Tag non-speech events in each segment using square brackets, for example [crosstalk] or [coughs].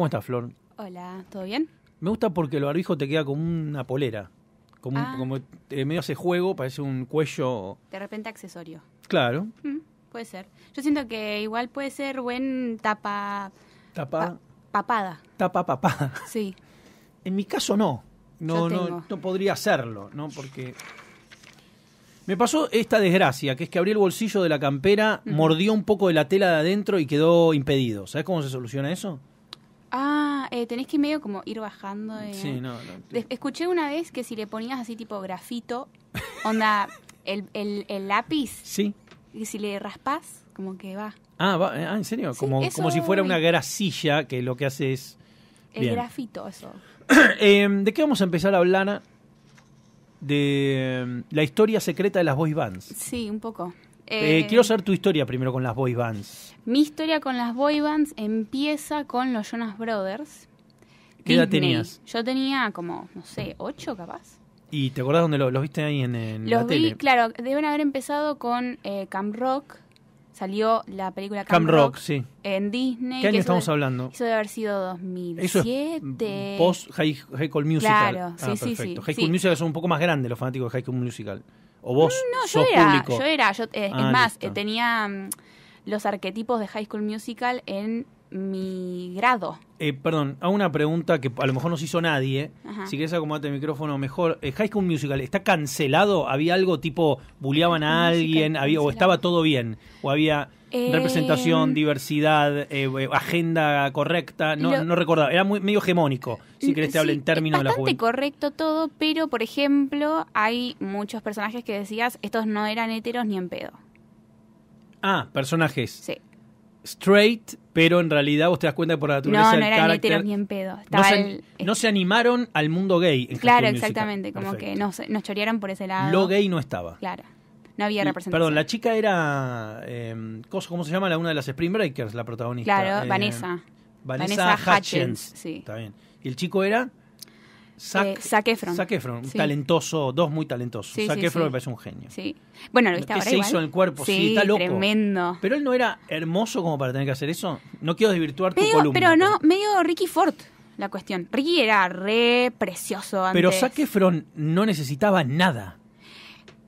¿Cómo estás, Flor? Hola, ¿todo bien? Me gusta porque el barbijo te queda como una polera. Como, ah. medio hace juego, parece un cuello. De repente accesorio. Claro. Mm, puede ser. Yo siento que igual puede ser buen tapa. Tapa. papada. Tapa papada. Sí. En mi caso no. No, no, no podría hacerlo, ¿no? Porque. Me pasó esta desgracia, que es que abrí el bolsillo de la campera, mordió un poco de la tela de adentro y quedó impedido. ¿Sabes cómo se soluciona eso? Ah, eh, tenés que medio como ir bajando. Sí, no, Escuché una vez que si le ponías así tipo grafito, onda, [laughs] el, el, el lápiz. Sí. Y si le raspás, como que va. Ah, eh, ah ¿en serio? como, como si fuera una grasilla que lo que hace es... El grafito, eso. [clears throat] Eh, ¿De qué vamos a empezar a hablar? De em, la historia secreta de las boy bands. Sí, un poco. Eh, eh, quiero saber tu historia primero con las boy bands. Mi historia con las boy bands empieza con los Jonas Brothers. ¿Qué edad tenías? Yo tenía como, no sé, ocho capaz. ¿Y te acordás dónde los, los viste ahí en, en los la vi, Claro, deben haber empezado con eh, Camp Rock. Salió la película Camp, Rock, sí. en Disney. ¿Qué año estamos hablando? Eso debe haber sido 2007. post High, School Musical. Claro, ah, sí, sí, sí. High School Musical son un poco más grandes los fanáticos de High School Musical. ¿O vos no, yo era, Yo era, yo, eh, es ah, más, eh, tenía mm, los arquetipos de High School Musical en mi grado. Eh, perdón, hago una pregunta que a lo mejor no se hizo nadie. ¿eh? Si quieres acomodarte el micrófono mejor. Eh, High School Musical, ¿está cancelado? ¿Había algo tipo, bulliaban a alguien? ¿O estaba todo bien? ¿O había representación, diversidad, agenda correcta? No, recordaba. Era medio hegemónico, si quieres te hablo en términos de la juventud. correcto todo, pero por ejemplo, hay muchos personajes que decías, estos no eran heteros ni en pedo. Ah, personajes. Sí straight, pero en realidad vos te das cuenta que por la naturaleza no, no carácter, ni en pedo. Eh, no se, animaron al mundo gay. claro, exactamente, como que nos, nos chorearon por ese lado. Lo gay no estaba. Claro. No había representación. Perdón, la chica era. Em, ¿Cómo se llama? La una de las Spring Breakers, la protagonista. Claro, eh, Vanessa. Vanessa. Vanessa. Hutchins. sí. Está bien. ¿Y el chico era? Zac, eh, talentoso, dos muy talentosos. Saquefron me parece un genio. Sí. Bueno, lo viste ahora se hizo el cuerpo, sí, está loco. tremendo. Pero él no era hermoso como para tener que hacer eso. No quiero desvirtuar tu columna. Pero no, medio Ricky Ford la cuestión. Ricky era re precioso antes. Pero Zac no necesitaba nada.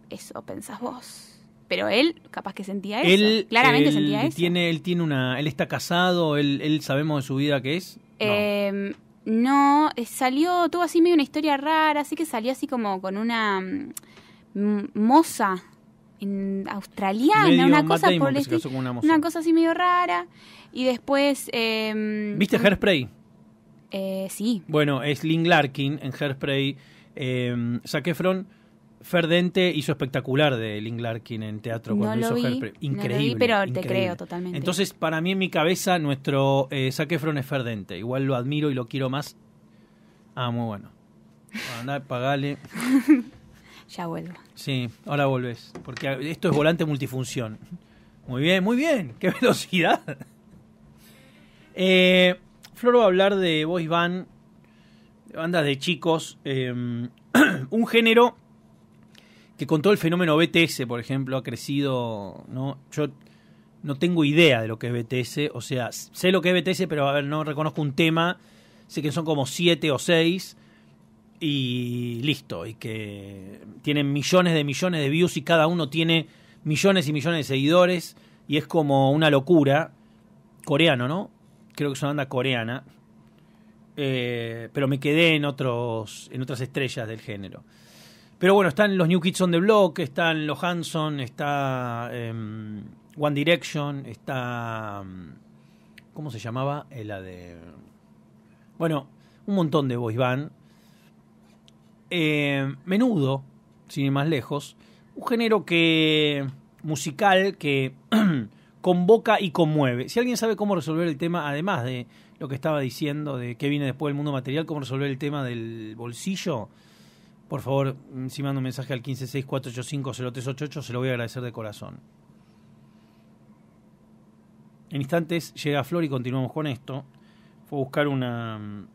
Eso pensás vos pero él capaz que sentía eso. Él, Claramente sentía eso. Tiene, él tiene una, él está casado, él, él sabemos de su vida qué es. Eh, no, eh, salió, tuvo así medio una historia rara, así que salió así como con una mm, moza australiana, una cosa una, cosa así medio rara. Y después... Em, ¿Viste Hairspray? Eh, sí. Bueno, es Lynn Larkin en Hairspray. Eh, Ferdente hizo espectacular de Link Larkin en teatro no Increíble. Sí, lo pero te creo totalmente. Entonces, para mí en mi cabeza, nuestro Saquefron eh, es Ferdente. Igual lo admiro y lo quiero más. Ah, muy bueno. Andá, pagale. [laughs] ya vuelvo. Sí, ahora volvés. Porque esto es volante multifunción. Muy bien, muy bien. ¡Qué [laughs] velocidad! Eh, Flor va a hablar de voice Band, bandas de chicos. Em, [clears throat] un género que con todo el fenómeno BTS, por ejemplo, ha crecido, ¿no? Yo no tengo idea de lo que es BTS, o sea, sé lo que es BTS, pero a ver, no reconozco un tema, sé que son como siete o seis y listo, y que tienen millones de millones de views y cada uno tiene millones y millones de seguidores y es como una locura. Coreano, ¿no? Creo que es una banda coreana. Eh, pero me quedé en otros en otras estrellas del género. Pero bueno, están los New Kids on the Block, están los Hanson, está em, One Direction, está... Em, ¿Cómo se llamaba? Eh, la de... Bueno, un montón de boys band. Eh, menudo, sin ir más lejos. Un género que musical que [clears throat] convoca y conmueve. Si alguien sabe cómo resolver el tema, además de lo que estaba diciendo de qué viene después del mundo material, cómo resolver el tema del bolsillo, por favor, si mando un mensaje al 1564850388, se lo voy a agradecer de corazón. En instantes llega Flor y continuamos con esto. Fue a buscar una mm,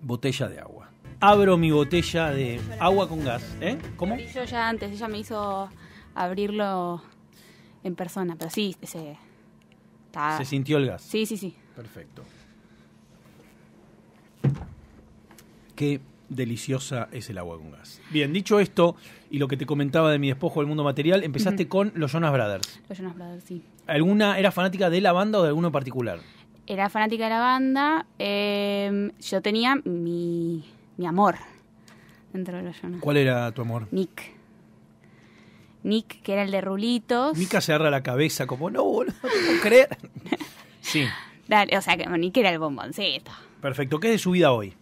botella de agua. Abro mi botella de agua con gas. ¿Eh? ¿Cómo? Yo ya antes, ella me hizo abrirlo en persona, pero sí, se... Se sintió el gas. Sí, sí, sí. Perfecto. Que deliciosa es el agua con gas. Bien, dicho esto, y lo que te comentaba de mi despojo del mundo material, empezaste con los Jonas Brothers. Los Jonas Brothers, sí. ¿Alguna era fanática de la banda o de alguno en particular? Era fanática de la banda. Em, yo tenía mi, amor dentro de los Jonas. ¿Cuál era tu amor? Nick. Nick, que era el de Rulitos. Nick se agarra la cabeza como, no, no puedo creer. [laughs] sí. Dale, o sea, que Nick era el bomboncito. Perfecto. ¿Qué es de su vida hoy?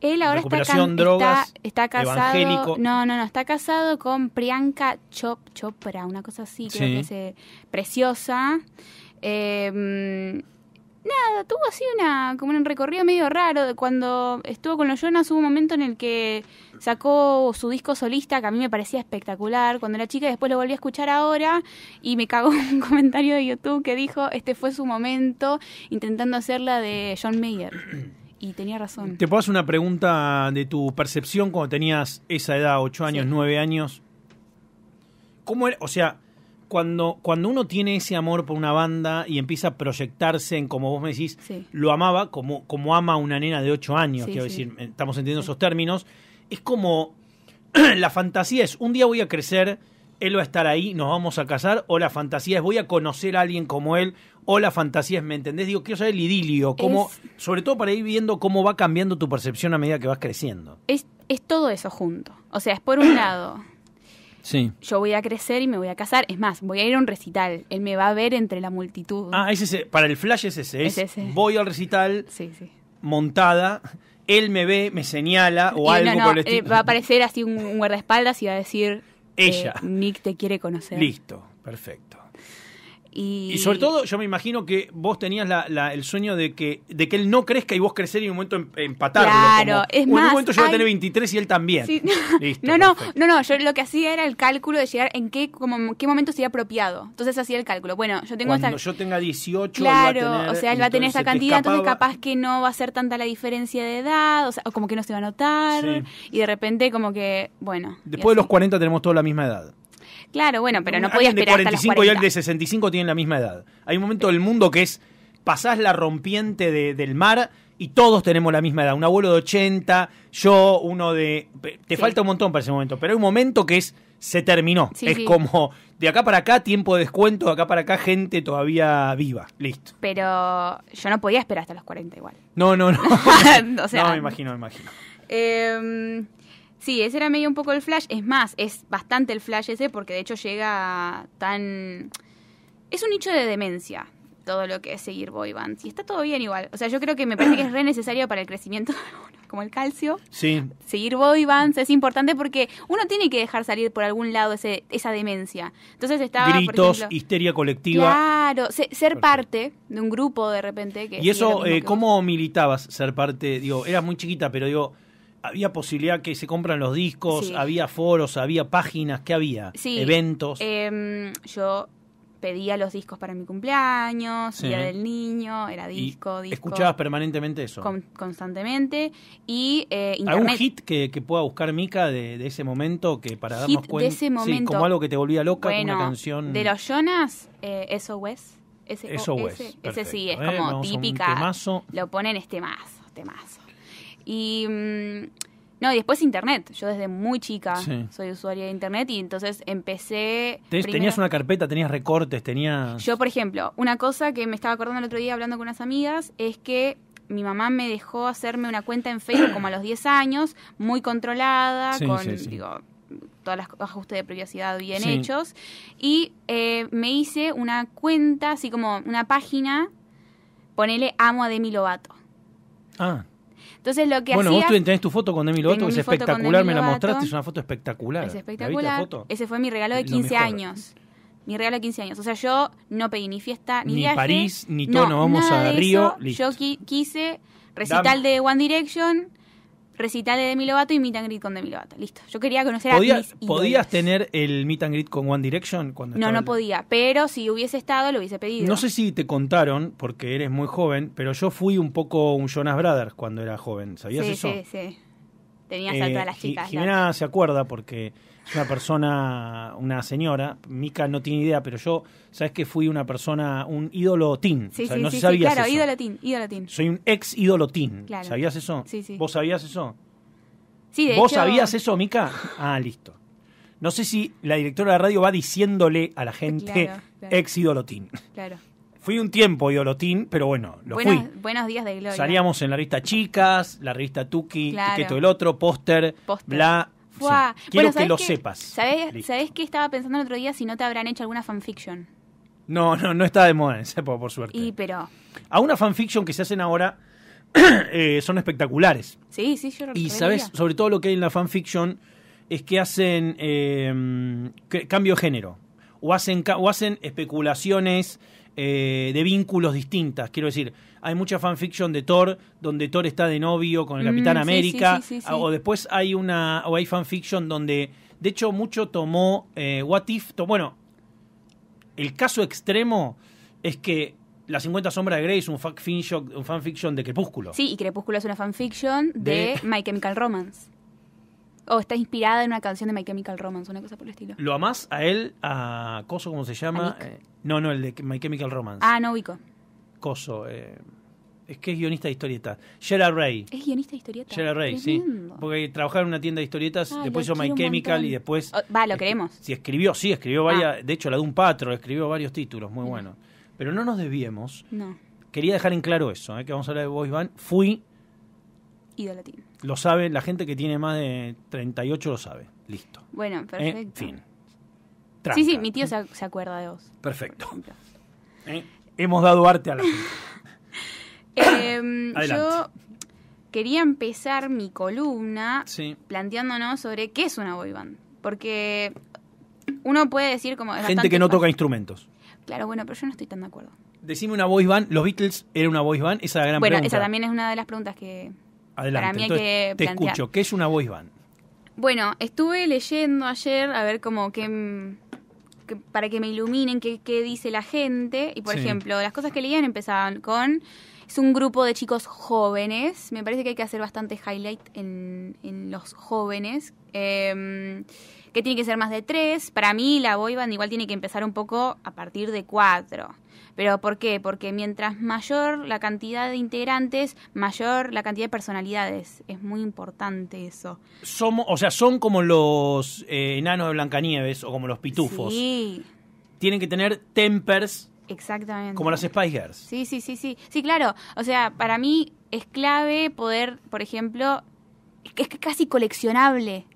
Él ahora está, está, casado. No, no, no. Está casado con Priyanka Chop, Chopra, una cosa así, creo que es preciosa. Em, nada, tuvo así una como un recorrido medio raro. de Cuando estuvo con los Jonas hubo un momento en el que sacó su disco solista, que a mí me parecía espectacular cuando era chica, después lo volví a escuchar ahora y me cagó [laughs] un comentario de YouTube que dijo, este fue su momento intentando hacer la de John Mayer y tenía razón. Te puedo hacer una pregunta de tu percepción cuando tenías esa edad, 8 años, nueve 9 años. ¿Cómo era? O sea, cuando, cuando uno tiene ese amor por una banda y empieza a proyectarse en, como vos me decís, lo amaba como, como ama una nena de 8 años, quiero decir, eh, estamos entendiendo esos términos, es como [clears throat] la fantasía es, un día voy a crecer él va a estar ahí, nos vamos a casar, o la fantasía es voy a conocer a alguien como él, o la fantasía es, ¿me entendés? Digo, quiero saber el idilio, como sobre todo para ir viendo cómo va cambiando tu percepción a medida que vas creciendo. Es, es todo eso junto. O sea, es por un lado. Sí. Yo voy a crecer y me voy a casar. Es más, voy a ir a un recital. Él me va a ver entre la multitud. Ah, es Para el flash es ese. Es, Voy al recital montada él me ve, me señala o algo por el eh, estilo. Va a aparecer así un, un, guardaespaldas y va a decir, ella. Eh, Nick te quiere conocer. Listo, perfecto. Y... sobre todo, yo me imagino que vos tenías el sueño de que, de que él no crezca y vos crecer y en un momento em, empatarlo. Claro, es más. En un momento yo voy a tener 23 y él también. no, [laughs] Listo, no, no, no, yo lo que hacía era el cálculo de llegar en qué, como, qué momento sería apropiado. Entonces hacía el cálculo. Bueno, yo tengo Cuando yo tenga 18, claro, él va a o sea, él va a tener esa cantidad, entonces capaz que no va a ser tanta la diferencia de edad, o, sea, como que no se va a notar. Y de repente, como que, bueno. Después de los 40 tenemos toda la misma edad. Claro, bueno, pero no podía esperar de 45 hasta los 40. y el de 65 tienen la misma edad. Hay un momento del mundo que es pasás la rompiente del mar y todos tenemos la misma edad. Un abuelo de 80, yo, uno de... Te falta un montón para ese momento, pero hay un momento que es... Se terminó. es como de acá para acá, tiempo de descuento, de acá para acá, gente todavía viva. Listo. Pero yo no podía esperar hasta los 40 igual. No, no, no. [laughs] o [laughs] no, me imagino, me imagino. Eh, Sí, ese era medio un poco el flash. Es más, es bastante el flash ese porque de hecho llega tan... Es un nicho de demencia todo lo que es seguir boy bands. Y está todo bien igual. O sea, yo creo que me parece que es re necesario para el crecimiento como el calcio. Sí. Seguir boy bands es importante porque uno tiene que dejar salir por algún lado ese, esa demencia. Entonces estaba. Gritos, histeria colectiva. Claro, ser parte de un grupo de repente. ¿Y eso eh, cómo militabas ser parte? Digo, eras muy chiquita, pero digo había posibilidad que se compran los discos, había foros, había páginas, ¿qué había? Sí. Eventos. Em, yo pedía los discos para mi cumpleaños, Día del Niño, era disco, disco. ¿Escuchabas permanentemente eso? constantemente. Y, eh, ¿Algún hit que, pueda buscar Mica de, ese momento que para darnos de ese momento. Sí, como algo que te volvía loca, una canción... de los Jonas, eh, eso es. Ese, eso es. Ese sí, es como ¿eh? típica. Lo ponen este mazo, este mazo. Y. Mm, no, después internet. Yo desde muy chica soy usuaria de internet y entonces empecé. Tenías una carpeta, tenías recortes, tenías. Yo, por ejemplo, una cosa que me estaba acordando el otro día hablando con unas amigas es que mi mamá me dejó hacerme una cuenta en Facebook como a los 10 años, muy controlada, con, todas las ajustes de privacidad bien hechos. Y eh, me hice una cuenta, así como una página, ponele amo a Demi Lobato. Ah. Entonces lo que bueno, hacía... Bueno, vos tenés tu foto con Demi Lovato, que es espectacular, me la mostraste, es una foto espectacular. Es espectacular. Ese fue mi regalo de 15 años. Mi regalo de 15 años. O sea, yo no pedí ni fiesta, ni, ni París, ni todo, no, vamos a Río. Yo quise recital de One Direction, Recital de Demi Lovato y meet and greet con Demi Lovato. Listo. Yo quería conocer a ¿Podías tener el meet and greet con One Direction? cuando No, no podía. Pero si hubiese estado, lo hubiese pedido. No sé si te contaron, porque eres muy joven, pero yo fui un poco un Jonas Brothers cuando era joven. ¿Sabías eso? Sí, sí, sí. Tenías eh, a todas las chicas. Jimena se acuerda porque una persona, una señora. Mica no tiene idea, pero yo, ¿sabes que Fui una persona, un ídolo teen. Sí, sí, no sí, sabías claro, ídolo teen, ídolo teen. Soy un ex ídolo teen. ¿Sabías eso? Sí, sí. ¿Vos sabías eso? Sí, de ¿Vos sabías eso, Mica? Ah, listo. No sé si la directora de radio va diciéndole a la gente ex ídolo teen. Claro. Fui un tiempo idolotín, pero bueno, lo buenos, fui. Buenos días de gloria. Salíamos en la revista Chicas, la revista Tuki, claro. el Otro, Póster, bla, Quiero que lo sepas. sabes qué estaba pensando el otro día si no te habrán hecho alguna fanfiction? No, no, no está de moda en por suerte. pero. A una fanfiction que se hacen ahora [clears throat] eh, son espectaculares. Sí, sí, yo lo Y sabes, sobre todo lo que hay en la fanfiction es que hacen em, cambio de género. O hacen, o hacen especulaciones eh, de vínculos distintas. Quiero decir, hay mucha fanfiction de Thor, donde Thor está de novio con el mm, Capitán América, ah, o después hay una, o hay fanfiction donde, de hecho, mucho tomó eh, What If, bueno, el caso extremo es que La 50 sombra de Grey es un fanfiction, de Crepúsculo. Sí, y Crepúsculo es una fanfiction de, My Chemical Romance. O está inspirada en una canción de My Chemical Romance, una cosa por el estilo. ¿Lo amás a él, a Coso, cómo se llama? Eh, no, no, el de My Chemical Romance. Ah, no ubico. Coso. Eh, es que es guionista de historietas. Gerard Ray. Es guionista de historietas. Ray, sí. Porque trabajaba en una tienda de historietas, después hizo My Chemical y después. Ah, va, lo creemos. Sí, escribió, sí, escribió ah. varias. De hecho, la de un patro, escribió varios títulos, muy bueno. Pero no nos desviemos. No. Quería dejar en claro eso, ¿eh? que vamos a hablar de Boys Band. Fui. latín. Lo sabe, la gente que tiene más de 38 lo sabe. Listo. Bueno, perfecto. En fin. Sí, sí, mi tío se, acuerda de vos. Perfecto. ¿Eh? hemos dado arte a la [laughs] Eh, [coughs] yo quería empezar mi columna planteándonos sobre qué es una boy band. Porque uno puede decir como... Gente que no toca instrumentos. Claro, bueno, pero yo no estoy tan de acuerdo. Decime una voice band. ¿Los Beatles era una voice band? Esa es la gran pregunta. Bueno, esa también es una de las preguntas que... Adelante. Para mí hay que te escucho. ¿Qué es una voice band? Bueno, estuve leyendo ayer a ver cómo qué para que me iluminen qué, dice la gente. Y por ejemplo, las cosas que leían empezaban con es un grupo de chicos jóvenes. Me parece que hay que hacer bastante highlight en, los jóvenes. Em, que tiene que ser más de tres. Para mí, la boyband igual tiene que empezar un poco a partir de cuatro. ¿Pero por qué? Porque mientras mayor la cantidad de integrantes, mayor la cantidad de personalidades. Es muy importante eso. Somos, o sea, son como los eh, enanos de Blancanieves o como los pitufos. Sí. Tienen que tener tempers. Exactamente. Como las Spice Girls. Sí, sí, sí, sí. Sí, claro. O sea, para mí es clave poder, por ejemplo, es casi coleccionable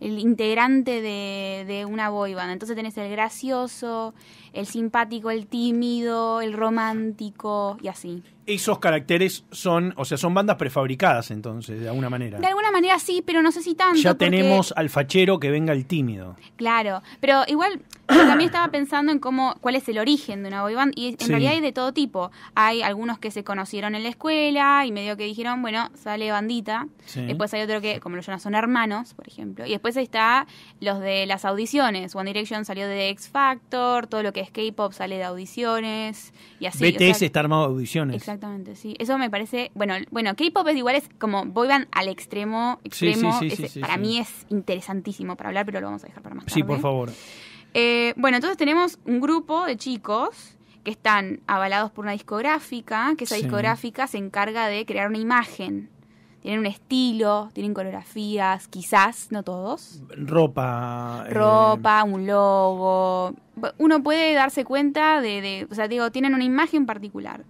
el integrante de, una boyband. Entonces tenés el gracioso, el simpático, el tímido, el romántico y así. Esos caracteres son, o sea, son bandas prefabricadas entonces, de alguna manera. De alguna manera sí, pero no sé si tanto. Ya tenemos al fachero que venga el tímido. Claro, pero igual también estaba pensando en cómo, cuál es el origen de una boy band y en realidad hay de todo tipo. Hay algunos que se conocieron en la escuela y medio que dijeron, bueno, sale bandita. Después hay otro que, como lo llaman son hermanos, por ejemplo. Y después está los de las audiciones. One Direction salió de X Factor, todo lo que es K-pop sale de audiciones y así. BTS está armado de audiciones. Exactamente, sí. Eso me parece, bueno, bueno, K-pop es igual, es como van al extremo, extremo. Sí, para mí es interesantísimo para hablar, pero lo vamos a dejar para más tarde. Sí, por favor. Eh, bueno, entonces tenemos un grupo de chicos que están avalados por una discográfica, que esa discográfica se encarga de crear una imagen tienen un estilo, tienen coreografías, quizás, no todos. Ropa. Eh, Ropa, un logo. Uno puede darse cuenta de, o sea, digo, tienen una imagen particular.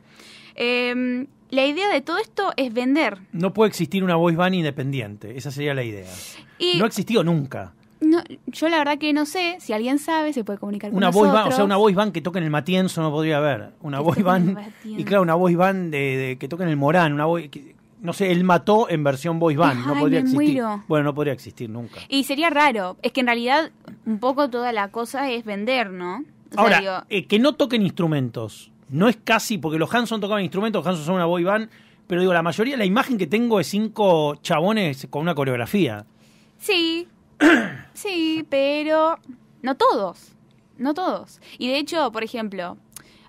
Em, la idea de todo esto es vender. No puede existir una voice band independiente, esa sería la idea. Y... no ha existido nunca. No, yo la verdad que no sé, si alguien sabe se puede comunicar con una nosotros. o sea, una voice band que toque en el Matienzo no podría haber. Una voice band y claro, una voice band de, que toque en el Morán, una voice, que, no sé, él mató en versión voice band. no podría existir. Bueno, no podría existir nunca. Y sería raro. Es que en realidad un poco toda la cosa es vender, ¿no? Ahora, eh, que no toquen instrumentos. No es casi, porque los Hanson tocaban instrumentos, los Hanson son una boy band, pero digo, la mayoría, la imagen que tengo es cinco chabones con una coreografía. Sí, [coughs] sí, pero no todos, no todos. Y de hecho, por ejemplo,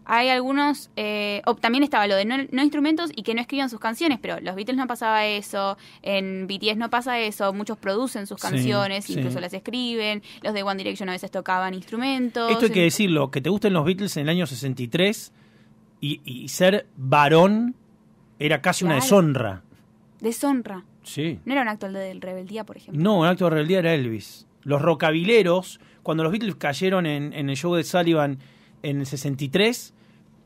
hay algunos, eh, también estaba lo de no, instrumentos y que no escriban sus canciones, pero los Beatles no pasaba eso, en BTS no pasa eso, muchos producen sus canciones, incluso las escriben, los de One Direction a veces tocaban instrumentos. Esto hay que decirlo, que te gusten los Beatles en el año 63 y, y ser varón era casi una deshonra. Deshonra. Sí. No era un acto de rebeldía, por ejemplo. No, un acto de rebeldía era Elvis. Los rocabileros, cuando los Beatles cayeron en el show de Sullivan en el 63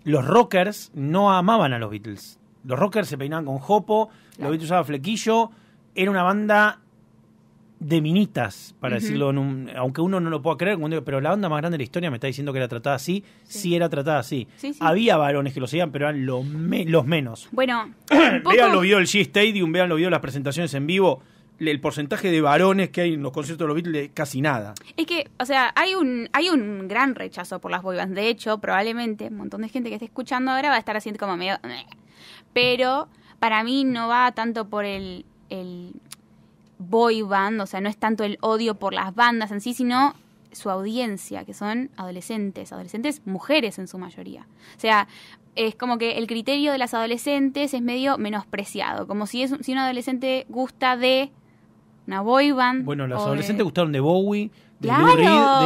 los rockers no amaban a los Beatles. Los rockers se peinaban con jopo, los Beatles usaban flequillo, era una banda de minitas, para decirlo, en un, aunque uno no lo pueda creer, pero la banda más grande de la historia me está diciendo que era tratada así, sí, era tratada así. Había varones que lo seguían, pero eran los, menos. Bueno, [clears throat] vean lo vio el G-Stadium, vean lo vio las presentaciones en vivo el porcentaje de varones que hay en los conciertos de los Beatles casi nada. Es que, o sea, hay un, hay un gran rechazo por las boybands. De hecho, probablemente un montón de gente que esté escuchando ahora va a estar haciendo como medio... Pero para mí no va tanto por el, el boy o sea, no es tanto el odio por las bandas en sí, sino su audiencia, que son adolescentes, adolescentes mujeres en su mayoría. O sea, es como que el criterio de las adolescentes es medio menospreciado, como si, es, si un adolescente gusta de una boy band. Bueno, los adolescentes gustaron de Bowie, de claro,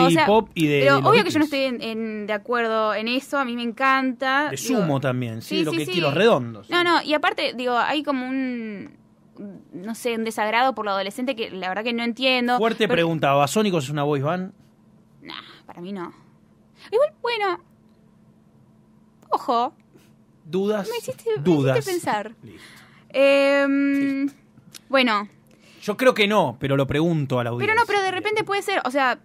de hip hop y de. Pero obvio que yo no estoy de acuerdo en eso, a mí me encanta. De sumo también, sí, lo que quiero, redondos. No, no, y aparte, digo, hay como un no sé, un desagrado por lo adolescente que la verdad que no entiendo. Fuerte pregunta, ¿Basónicos es una boy band? Nah, para mí no. Igual, bueno. Ojo. Dudas. Me hiciste, dudas. Me pensar. [laughs] Listo. Em, bueno, yo creo que no, pero lo pregunto a la audiencia. Pero no, pero de repente puede ser, o sea,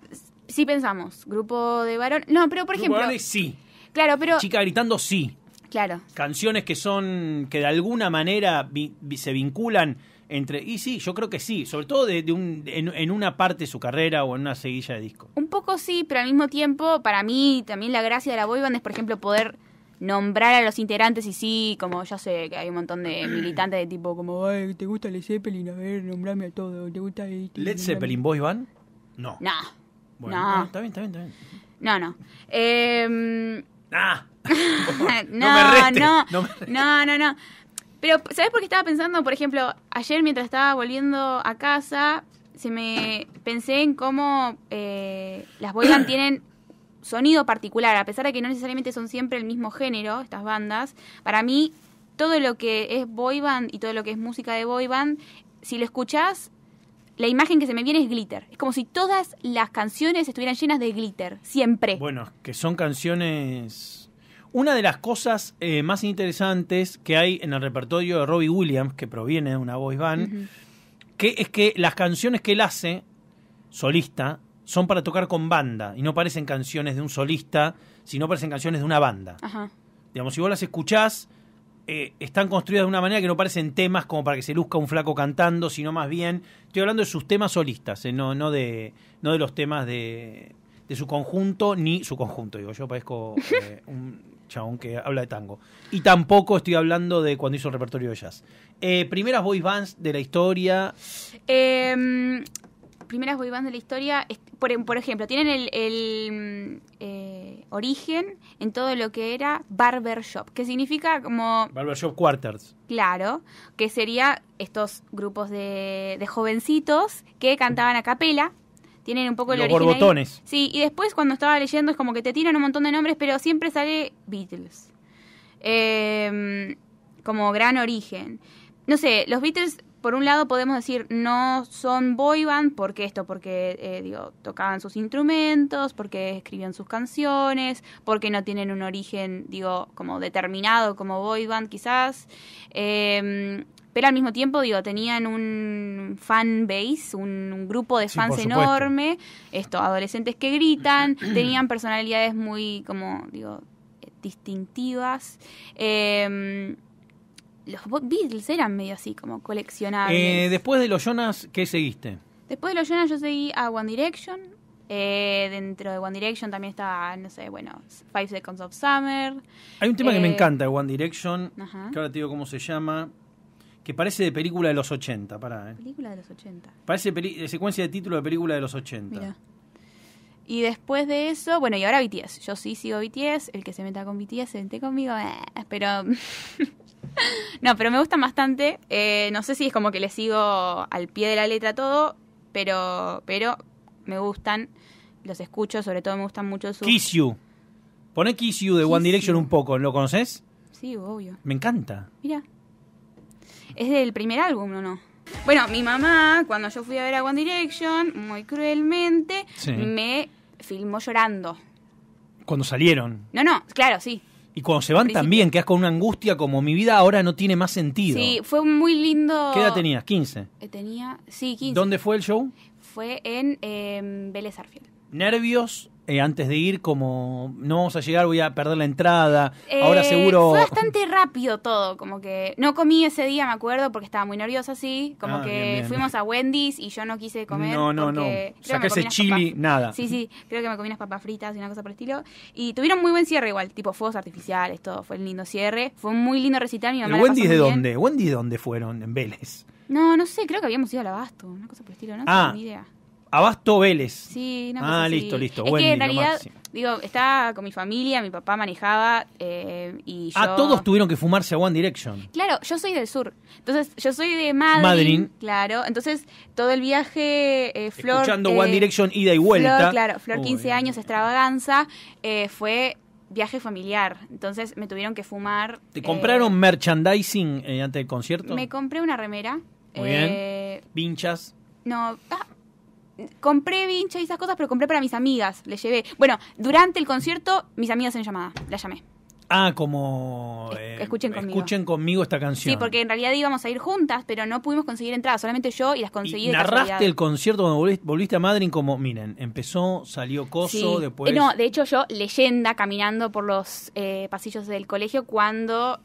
sí pensamos, grupo de varones. No, pero por grupo ejemplo. Varones, sí. Claro, pero. Chica gritando sí. Claro. Canciones que son. que de alguna manera se vinculan entre. Y sí, yo creo que sí. Sobre todo en, una parte de su carrera o en una seguilla de disco. Un poco sí, pero al mismo tiempo, para mí, también la gracia de la Band es, por ejemplo, poder nombrar a los integrantes y sí, como ya sé que hay un montón de [clears throat] militantes de tipo como, ay, ¿te gusta Led Zeppelin? A ver, nombrame a todos, ¿te gusta este? Led Zeppelin? ¿Led van No. No. Bueno, no. está bien, está bien, está bien. No, no. Em, ah. [laughs] no, no, no, no, no, no, Pero, ¿sabes por qué estaba pensando? Por ejemplo, ayer mientras estaba volviendo a casa, se me pensé en cómo eh, las boybands [coughs] tienen sonido particular, a pesar de que no necesariamente son siempre el mismo género, estas bandas, para mí todo lo que es boy band y todo lo que es música de boy band, si lo escuchás, la imagen que se me viene es glitter. Es como si todas las canciones estuvieran llenas de glitter, siempre. Bueno, que son canciones... Una de las cosas eh, más interesantes que hay en el repertorio de Robbie Williams, que proviene de una boy band, que es que las canciones que él hace solista son para tocar con banda y no parecen canciones de un solista, sino parecen canciones de una banda. Ajá. Digamos, si vos las escuchás, eh, están construidas de una manera que no parecen temas como para que se luzca un flaco cantando, sino más bien, estoy hablando de sus temas solistas, eh, no, de, no de los temas de, su conjunto, ni su conjunto, digo, yo parezco eh, un chabón que habla de tango. Y tampoco estoy hablando de cuando hizo el repertorio de jazz. primeras boy bands de la historia. Em, primeras boy de la historia, por, ejemplo, tienen el, mm, eh, origen en todo lo que era barbershop, que significa como... Barbershop quarters. Claro, que sería estos grupos de, jovencitos que cantaban a capela, tienen un poco el los origen borbotones. Sí, y después cuando estaba leyendo es como que te tiran un montón de nombres, pero siempre sale Beatles. Em, como gran origen. No sé, los Beatles por un lado podemos decir, no son boy band, porque esto, porque eh, digo, tocaban sus instrumentos, porque escribían sus canciones, porque no tienen un origen, digo, como determinado como boy band quizás. Em, pero al mismo tiempo, digo, tenían un fan base, un, grupo de fans enorme, esto, adolescentes que gritan, [clears throat] tenían personalidades muy, como, digo, distintivas. Em, los Beatles eran medio así, como coleccionables. Eh, después de los Jonas, ¿qué seguiste? Después de los Jonas yo seguí a One Direction. Eh, dentro de One Direction también estaba, no sé, bueno, Five Seconds of Summer. Hay un tema que me eh, encanta de One Direction, que ahora te digo cómo se llama, que parece de película de los 80, pará. Película de los 80. Parece de secuencia de título de película de los 80. Y después de eso, bueno, y ahora BTS. Yo sí sigo BTS, el que se meta con BTS se mete conmigo, pero... [laughs] [laughs] no, pero me gustan bastante. Eh, no sé si es como que le sigo al pie de la letra todo, pero, pero me gustan. Los escucho, sobre todo me gustan mucho sus... Kiss You. Poné Kiss You de One Direction un poco. ¿Lo conoces? Sí, obvio. Me encanta. Mira. Es del primer álbum, ¿o no? Bueno, mi mamá, cuando yo fui a ver a One Direction, muy cruelmente, me filmó llorando. ¿Cuando salieron? No, no, claro, sí. Y cuando se van también, quedas con una angustia como mi vida ahora no tiene más sentido. Sí, fue muy lindo. ¿Qué edad tenías? ¿15? Eh, tenía, sí, 15. ¿Dónde fue el show? Fue en eh, Vélez ¿Nervios? Eh, antes de ir, como no vamos a llegar, voy a perder la entrada. Ahora eh, seguro. Fue [laughs] bastante rápido todo, como que no comí ese día, me acuerdo, porque estaba muy nerviosa, así. Como ah, que fuimos a Wendy's y yo no quise comer. No, no, no. Saqué ese chili, nada. Sí, sí, creo que me comí unas papas fritas y una cosa por el estilo. Y tuvieron muy buen cierre igual, tipo fuegos artificiales, todo. Fue un lindo cierre. Fue muy lindo recital. Mi mamá ¿El Wendy's de dónde? ¿Wendy's de dónde fueron? En Vélez. No, no sé, creo que habíamos ido al abasto, una cosa por el estilo, no ah. tengo ni idea. Abasto Vélez. Sí, Ah, listo, listo. Es que en realidad, digo, estaba con mi familia, mi papá manejaba eh, y ah, yo... Ah, todos tuvieron que fumarse a One Direction. Claro, yo soy del sur. Entonces, yo soy de Madrid. Madrid. Claro, entonces todo el viaje, eh, Flor... Escuchando eh, One Direction ida y vuelta. Claro, claro, Flor 15 años, extravaganza, fue viaje familiar. Entonces me tuvieron que fumar. ¿Te compraron merchandising antes del concierto? Me compré una remera. Muy bien. Pinchas. No, ah, compré vincha y esas cosas, pero compré para mis amigas, le llevé. Bueno, durante el concierto, mis amigas en llamada, la llamé. Ah, como... Eh, escuchen conmigo. Escuchen conmigo esta canción. Sí, porque en realidad íbamos a ir juntas, pero no pudimos conseguir entradas, solamente yo y las conseguí. ¿Y narraste el concierto cuando volviste, a Madrid como, miren, empezó, salió Coso, después... Eh, no, de hecho yo, leyenda, caminando por los eh, pasillos del colegio, cuando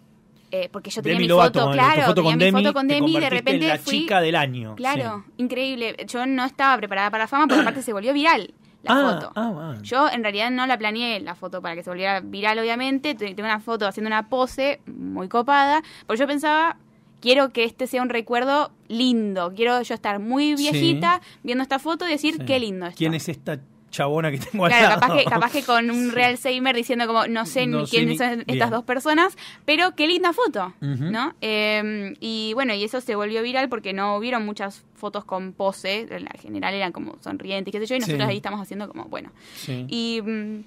eh, porque yo tenía mi foto, claro, tenía mi foto con Demi, y de repente la chica del año. Claro, increíble. Yo no estaba preparada para la fama, pero aparte se volvió viral la ah, foto. Ah, yo en realidad no la planeé la foto para que se volviera viral, obviamente. Tengo una foto haciendo una pose muy copada, pero yo pensaba, quiero que este sea un recuerdo lindo. Quiero yo estar muy viejita viendo esta foto y decir qué lindo esto. ¿Quién es esta chabona que tengo al Claro, Capaz, que, capaz que con un Real Seimer diciendo como no sé ni quiénes son estas dos personas, pero qué linda foto, ¿no? Em, y bueno, y eso se volvió viral porque no hubieron muchas fotos con pose, en general eran como sonrientes, qué sé yo, y nosotros ahí estamos haciendo como, bueno. Y... Mm,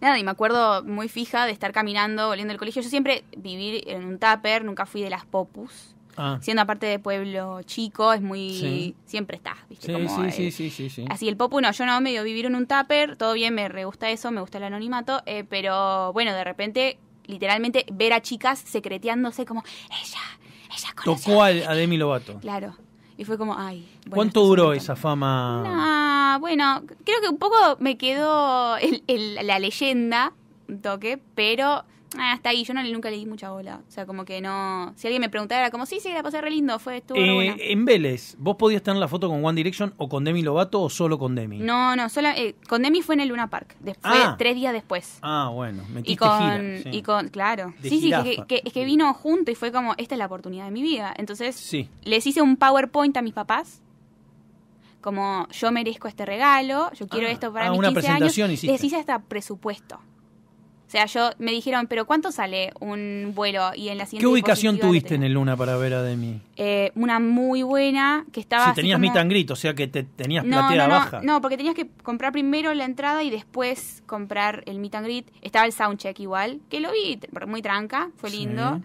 nada, y me acuerdo muy fija de estar caminando, volviendo el colegio. Yo siempre viví en un tupper, nunca fui de las popus. Ah. Siendo aparte de pueblo chico, es muy... Siempre está. Sí, sí, sí, Así el popo, no, yo no, medio vivir en un tupper, todo bien, me gusta eso, me gusta el anonimato, eh, pero bueno, de repente, literalmente, ver a chicas secreteándose como, ella, ella conoce. Tocó a, Demi Lovato. Claro. Y fue como, ay. ¿Cuánto duró esa fama? bueno, creo que un poco me quedó la leyenda, toque, pero ah, hasta ahí, yo nunca le di mucha bola. O sea, como que no. Si alguien me preguntara, como, sí, sí, la pasé re lindo, fue, estuvo. Eh, En Vélez, ¿vos podías tener la foto con One Direction o con Demi Lovato o solo con Demi? No, no, solo, eh, con Demi fue en el Luna Park, después, ah. tres días después. Ah, bueno, metiste y y con Claro. sí, sí, que, es que vino junto y fue como, esta es la oportunidad de mi vida. Entonces, les hice un PowerPoint a mis papás como yo merezco este regalo, yo quiero ah. esto para ah, mis 15 años, hiciste. les hice hasta presupuesto. O sea, yo me dijeron, pero ¿cuánto sale un vuelo? Y en la siguiente ¿Qué ubicación tuviste en el Luna para ver a Demi? Eh, una muy buena que estaba. Si tenías meet o sea que te tenías platea no, baja. No, porque tenías que comprar primero la entrada y después comprar el meet and Estaba el soundcheck igual, que lo vi muy tranca, fue lindo.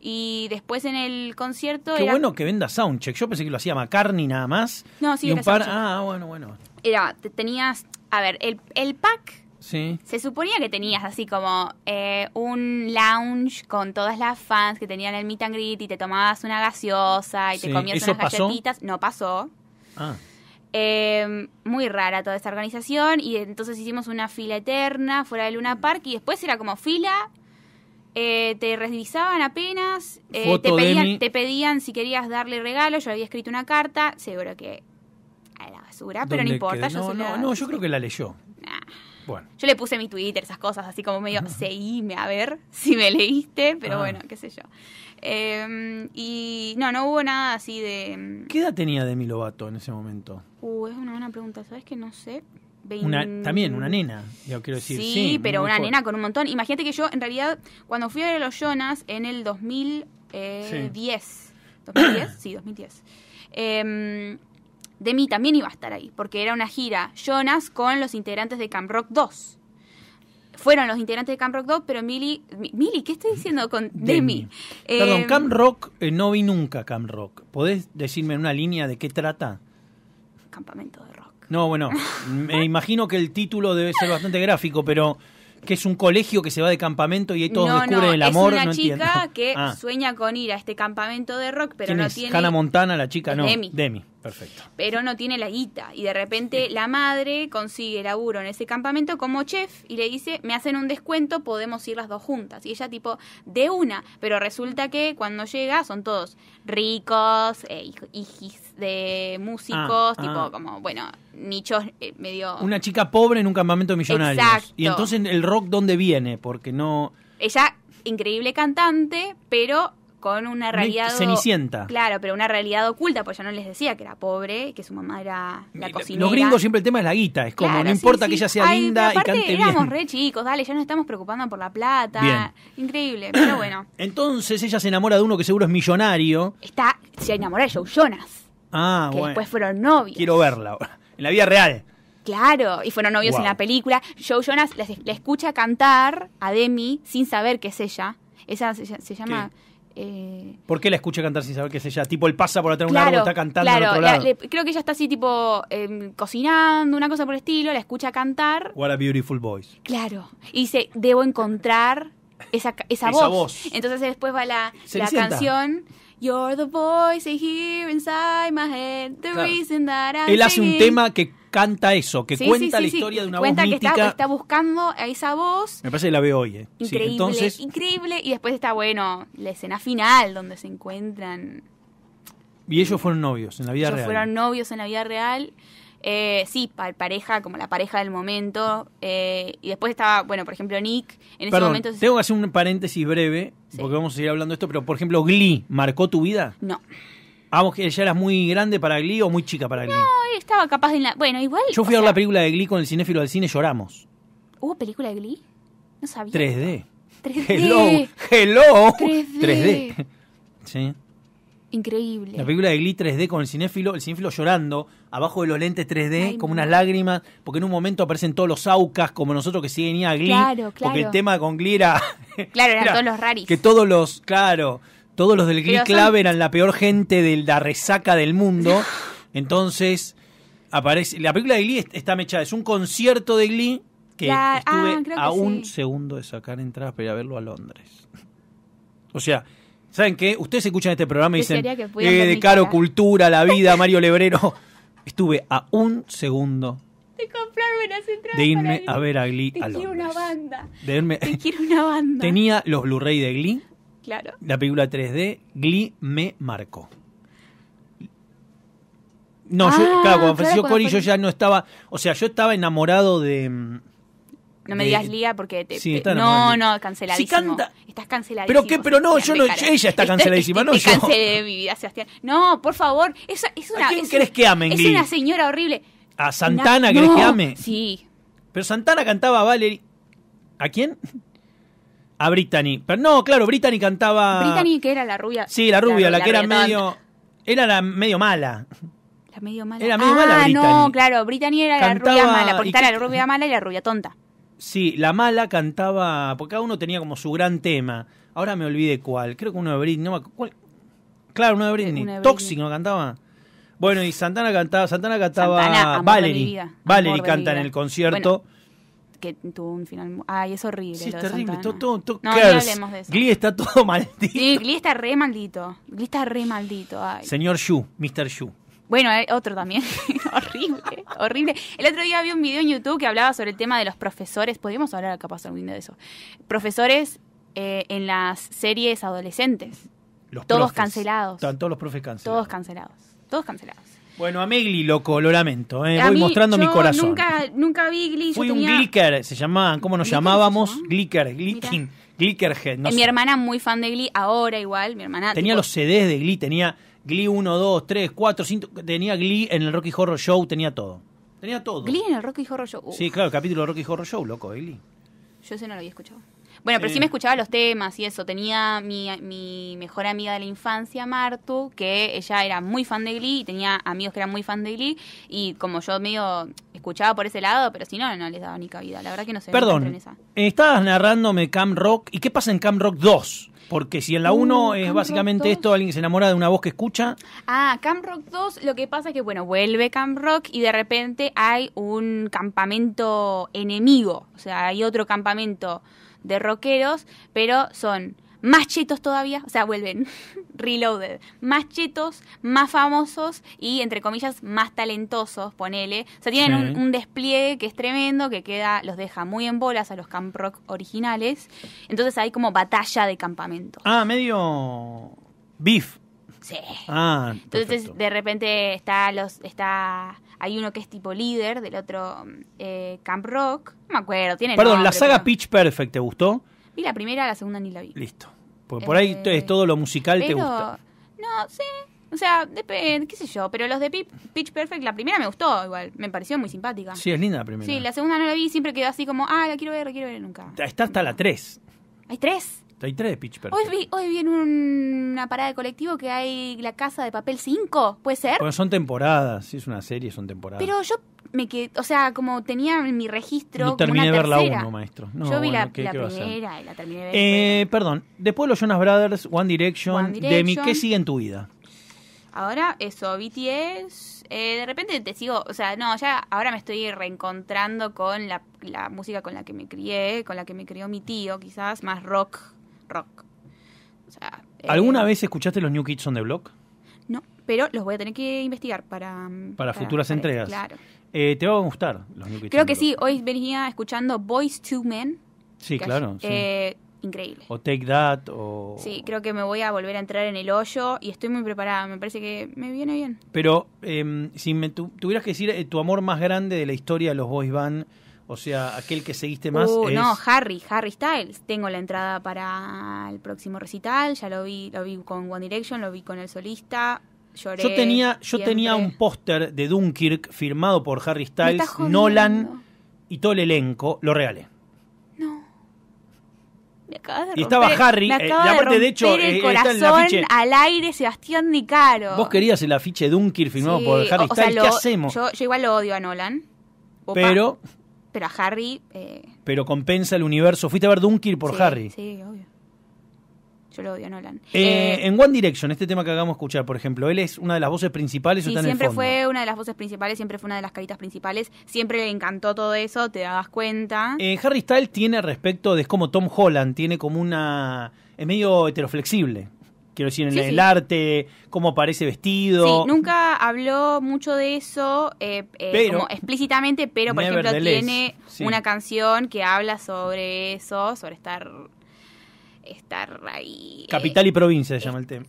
Y después en el concierto. Qué bueno que venda soundcheck. Yo pensé que lo hacía McCartney nada más. No, sí, y Ah, bueno, bueno. Era, tenías. A ver, el, el pack se suponía que tenías así como eh, un lounge con todas las fans que tenían el meet and greet y te tomabas una gaseosa y te comías unas galletitas. No pasó. Ah. Eh, muy rara toda esta organización y entonces hicimos una fila eterna fuera de Luna Park y después era como fila eh, te revisaban apenas, te, pedían, te, pedían, si querías darle regalo, yo había escrito una carta, seguro que a la basura, pero no importa. no, no, no, yo creo que la leyó. Ah, yo le puse mi Twitter, esas cosas, así como medio, seguime a ver [laughs] si me leíste, pero ah. bueno, qué sé yo. Em, y no, no hubo nada así de... Em, ¿Qué edad tenía mi Lovato en ese momento? Uh, es una buena pregunta, ¿sabes que no sé? también una nena, yo quiero decir. Sí, pero una nena con un montón. Imagínate que yo, en realidad, cuando fui a los Jonas en el 2010, ¿2010? Eh, sí, 2010. Demi también iba a estar ahí, porque era una gira Jonas con los integrantes de Camp Rock 2. Fueron los integrantes de Camp Rock 2, pero Mili, Mili, ¿qué estoy diciendo con Demi? Perdón, eh, Camp Rock, eh, no vi nunca Camp Rock. ¿Podés decirme en una línea de qué trata? Campamento de rock. No, bueno, [laughs] me imagino que el título debe ser bastante gráfico, pero que es un colegio que se va de campamento y ahí todos descubren el amor. Es una chica que ah. sueña con ir a este campamento de rock, pero no es? tiene. Montana, la chica, no. Demi. Perfecto. Pero no tiene la guita. Y de repente la madre consigue laburo en ese campamento como chef y le dice, me hacen un descuento, podemos ir las dos juntas. Y ella tipo, de una. Pero resulta que cuando llega son todos ricos, eh, hijos de ah, músicos, ah. tipo como, bueno, nichos eh, medio... Una chica pobre en un campamento millonario. Exacto. Y entonces el rock, ¿dónde viene? Porque no... Ella increíble cantante, pero con una realidad. Cenicienta. Claro, pero una realidad oculta, pues ya no les decía que era pobre, que su mamá era la cocinera. Los gringos siempre el tema es la guita, es como, no importa que ella sea linda y cante éramos re chicos, dale, ya no estamos preocupando por la plata. Increíble, [clears throat] pero bueno. Entonces ella se enamora de uno que seguro es millonario. Está, se enamora de Joe Jonas. Ah, que después fueron novios. Quiero verla En la vida real. Claro, y fueron novios en la película. Joe Jonas la escucha cantar a Demi sin saber que es ella. Esa se, llama... Eh... ¿Por qué la escucha cantar sin saber qué es ella? Tipo, él pasa por atrás de un árbol, está cantando claro, lado. creo que ella está así, tipo, em, cocinando, una cosa por el estilo, la escucha cantar. What a beautiful voice. Claro. Y dice, debo encontrar esa, esa, esa voz. Entonces después va la, la canción él hace un tema que canta eso, que cuenta la historia de una cuenta que Está, buscando a esa voz. Me parece que la veo hoy. ¿eh? Increíble, increíble. Y después está, bueno, la escena final donde se encuentran. Y ellos fueron novios en la vida ellos fueron novios en la vida real. Eh, sí, para pareja, como la pareja del momento. Eh, y después estaba, bueno, por ejemplo, Nick. En Perdón, ese momento. Tengo que hacer un paréntesis breve, porque vamos a seguir hablando de esto, pero por ejemplo, Glee, ¿marcó tu vida? No. Ah, vamos, que ya eras muy grande para Glee o muy chica para Glee. No, estaba capaz de. Bueno, igual. Yo fui a ver la película de Glee con el cinéfilo del cine, lloramos. ¿Hubo película de Glee? No sabía. 3D. 3D. Hello. Hello. 3D. [laughs] sí. Increíble. La película de Glee 3D con el cinéfilo, el cinéfilo llorando, abajo de los lentes 3D, como unas lágrimas, porque en un momento aparecen todos los aucas, como nosotros que siguen a Glee. Porque el tema con Glee era. [laughs] claro, eran todos los rarísimos. Que todos los. Claro, todos los del Glee clave eran la peor gente de la resaca del mundo. [laughs] Entonces, aparece. La película de Glee está mechada, es un concierto de Glee que ah, estuve a un segundo de sacar entradas para ir a verlo a Londres. [laughs] O sea, ¿Saben qué? Ustedes escuchan este programa y dicen, eh, de caro cultura, la vida, Mario Lebrero. [laughs] Estuve a un segundo de comprarme entradas de irme a ver a Glee Te quiero una banda. Te quiero una banda. Tenía los Blu-ray de Glee. Claro. La película 3D, Glee me marcó. No, yo, ah, claro, cuando Francisco yo ya no estaba, o sea, yo estaba enamorado de mm, no me digas Lía porque te, sí, no, no, canceladísimo. Estás canceladísima Pero qué, pero no, yo no, ella está [laughs] canceladísima, no yo. No, por favor, es, es una quién crees que amen, Es una señora horrible. ¿A Santana crees que ame? Sí. Pero Santana cantaba a Valerie. ¿A quién? A Brittany. Pero no, claro, Brittany cantaba Brittany que era la rubia. Sí, la rubia, la, que era medio era la medio mala. La medio mala. Era medio mala ah, Brittany. no, claro, Brittany era la rubia mala, porque estaba la rubia mala y la rubia tonta. Sí, La Mala cantaba, porque cada uno tenía como su gran tema. Ahora me olvidé cuál, creo que uno de Britney, ¿cuál? Claro, uno de Britney, Tóxico cantaba? Bueno, y Santana cantaba, Santana cantaba Santana, Valerie. Valerie canta en el concierto. que tuvo un final. Ay, es horrible. Sí, es terrible. Todo, todo, todo no, hablemos de eso. Glee está todo [laughs] maldito. Sí, Glee está re maldito. Glee está re maldito. Ay. Señor Yu, Mr. Yu. Bueno, otro también. [laughs] horrible, horrible. El otro día había un video en YouTube que hablaba sobre el tema de los profesores. Podríamos hablar capaz un video de eso. Profesores eh, en las series adolescentes. Los todos cancelados. Están todos los profes cancelados. Todos cancelados. Todos cancelados. Bueno, a Megli, loco, lo lamento. Eh. Voy mostrando mi corazón. Nunca, vi Glee. Fui un glicker, se llamaban, ¿cómo nos llamábamos? Glicker, glicking, Glickerhead. mi hermana muy fan de Glee, ahora igual, mi hermana. Tenía los CDs de Glee, tenía Glee 1, 2, 3, 4, 5. Tenía Glee en el Rocky Horror Show, tenía todo. Tenía todo. Glee en el Rocky Horror Show. Sí, claro, el capítulo de Rocky Horror Show, loco, Glee. Yo ese no lo había escuchado. Bueno, pero sí. me escuchaba los temas y eso. Tenía mi, mejor amiga de la infancia, Martu, que ella era muy fan de Glee y tenía amigos que eran muy fan de Glee. Y como yo medio escuchaba por ese lado, pero si no, no les daba ni cabida. La verdad que no sé. Perdón, en esa. Eh, estabas narrándome Cam Rock. ¿Y qué pasa en Cam Rock 2? Porque si en la 1 uh, es básicamente esto, alguien se enamora de una voz que escucha. Ah, Cam Rock 2, lo que pasa es que, bueno, vuelve Cam Rock y de repente hay un campamento enemigo. O sea, hay otro campamento de rockeros, pero son más chetos todavía, o sea, vuelven [laughs] reloaded, más chetos, más famosos y, entre comillas, más talentosos, ponele. O sea, tienen un, despliegue que es tremendo, que queda, los deja muy en bolas a los camp rock originales. Entonces hay como batalla de campamento. Ah, medio beef. Sí. Ah, Entonces, de repente está los, está hay uno que es tipo líder, del otro mm, eh, Camp Rock. No me acuerdo, tiene. Perdón, la saga Pitch Perfect, ¿te gustó? Vi la primera, la segunda ni la vi. Listo. Porque por ahí eh, es todo lo musical que te gusta. No, sí. O sea, depende, qué sé yo, pero los de Pitch Perfect, la primera me gustó igual, me pareció muy simpática. Sí, es linda la primera. Sí, la segunda no la vi, siempre quedó así como, ah, la quiero ver, la quiero ver nunca. Está hasta la 3. ¿Hay 3? Hay 3 de Pitch Perfect. Hoy vi, hoy vi en un parada de colectivo que hay la casa de papel 5, ¿puede ser? son temporadas, sí, es una serie, son temporadas. Pero yo me quedé, o sea, como tenía mi registro. terminé de ver la 1, maestro. yo vi la, primera y la terminé de ver. Eh, perdón, después los Jonas Brothers, One Direction, de Demi, ¿qué sigue en tu vida? Ahora, eso, BTS. Eh, de repente te sigo, o sea, no, ya ahora me estoy reencontrando con la, la música con la que me crié, con la que me crió mi tío, quizás, más rock, rock. O sea, ¿Alguna eh, vez escuchaste los New Kids on the Block? No, pero los voy a tener que investigar para... Para, futuras entregas. claro. Eh, te va a gustar los New Kids Creo que sí, hoy venía escuchando Boys to Men. Sí, claro. Eh, increíble. O Take That, o... Sí, creo que me voy a volver a entrar en el hoyo y estoy muy preparada, me parece que me viene bien. Pero em, si me tuvieras que decir tu amor más grande de la historia de los boys Van... O sea, aquel que seguiste más. Uh, es... No, Harry, Harry Styles. Tengo la entrada para el próximo recital. Ya lo vi, lo vi con One Direction, lo vi con el solista. Lloré yo tenía, yo tenía un póster de Dunkirk firmado por Harry Styles, Nolan y todo el elenco. Lo regalé. Me acabas de romper, y estaba Harry, eh, de, aparte, de, hecho, el eh, corazón al aire Sebastián Nicaro. Vos querías el afiche de Dunkirk firmado por Harry Styles, ¿qué hacemos? Yo, igual lo odio a Nolan. Pero pero a Harry. Eh, pero compensa el universo. Fuiste a ver Dunkirk por Harry. Sí, obvio. Yo lo odio, Nolan. Eh, eh, en One Direction, este tema que hagamos escuchar, por ejemplo, ¿él es una de las voces principales sí, siempre fue una de las voces principales, siempre fue una de las caritas principales. Siempre le encantó todo eso, te dabas cuenta. Harry Style tiene respecto, de, es como Tom Holland, tiene como una... es medio heteroflexible. Quiero decir, en el arte, cómo aparece vestido. nunca habló mucho de eso eh, eh, explícitamente, pero por ejemplo tiene una canción que habla sobre eso, sobre estar, estar ahí. Capital y eh, provincia se llama el tema.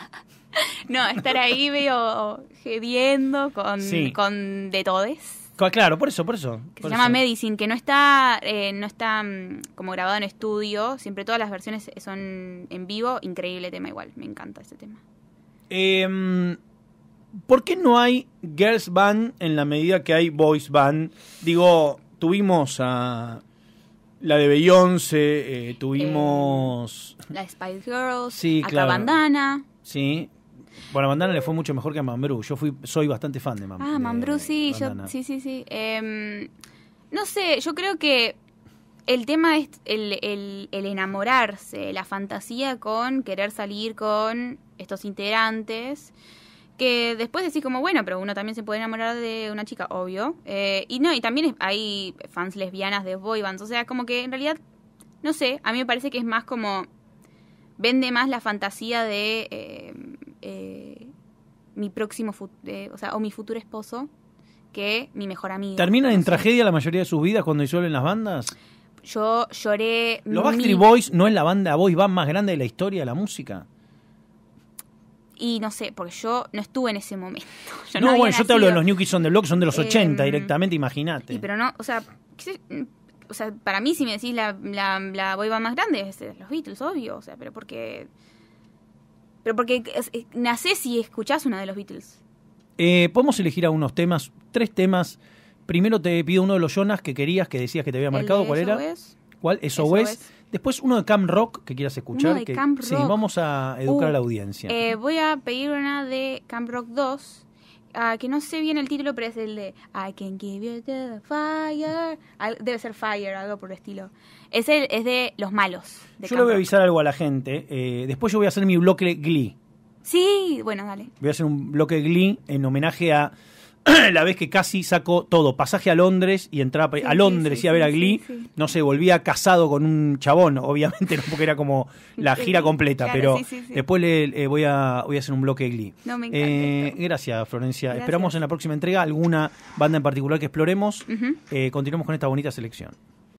[laughs] no, estar ahí veo gediendo con, con de todes. Claro, por eso, por eso. Que se llama Medicine, que no está, eh, no está mm, como grabado en estudio. Siempre todas las versiones son en vivo. Increíble tema igual, me encanta ese tema. Em, ¿Por qué no hay girls band en la medida que hay boys band? Digo, tuvimos a la de Beyoncé, eh, tuvimos... Em, la Spice Girls, sí, claro. Bandana. Sí, bueno, a Bandana le fue mucho mejor que a Mambrú. Yo fui, soy bastante fan de Mambrú. Ah, Mambrú sí, yo, sí, sí, sí. Em, no sé, yo creo que el tema es el, enamorarse, la fantasía con querer salir con estos integrantes. Que después decís como, bueno, pero uno también se puede enamorar de una chica, obvio. Eh, y no, y también hay fans lesbianas de boy O sea, como que en realidad, no sé, a mí me parece que es más como... Vende más la fantasía de eh, eh, mi próximo, eh, o sea, o mi futuro esposo que mi mejor amigo. ¿Termina en tragedia la mayoría de sus vidas cuando disuelven las bandas? Yo lloré. ¿Los Backstreet Boys no es la banda boys band más grande de la historia de la música? Y no sé, porque yo no estuve en ese momento. [laughs] no, bueno, yo te hablo de los New Kids on the Block, son de los 80 em, directamente, imagínate. pero no, o sea, mm, sea, para mí si me decís la, la, la band más grande es los Beatles, obvio, o sea, pero porque pero porque nacés y escuchás una de los Beatles. Eh, podemos elegir a unos temas, tres temas. Primero te pido uno de los Jonas que querías, que decías que te había marcado. ¿Cuál era? ¿Cuál? Eso, es. Después uno de Cam Rock que quieras escuchar. Sí, vamos a educar a la uh, audiencia. Eh, voy a pedir una de Camp Rock 2 Ah, que no sé bien el título, pero es el de I can give you the fire. debe ser fire, algo por el estilo. Es, el, es de los malos. yo le voy a avisar algo a la gente. Eh, después yo voy a hacer mi bloque Glee. Sí, bueno, dale. Voy a hacer un bloque Glee en homenaje a [clears throat] la vez que casi sacó todo, pasaje a Londres y entraba a Londres y a ver a Glee, no se volvía casado con un chabón, obviamente, [laughs] no porque era como la gira completa, pero después le, voy, a, voy a hacer un bloque de Glee. Eh, gracias, Florencia. Esperamos en la próxima entrega alguna banda en particular que exploremos. Eh, continuemos con esta bonita selección.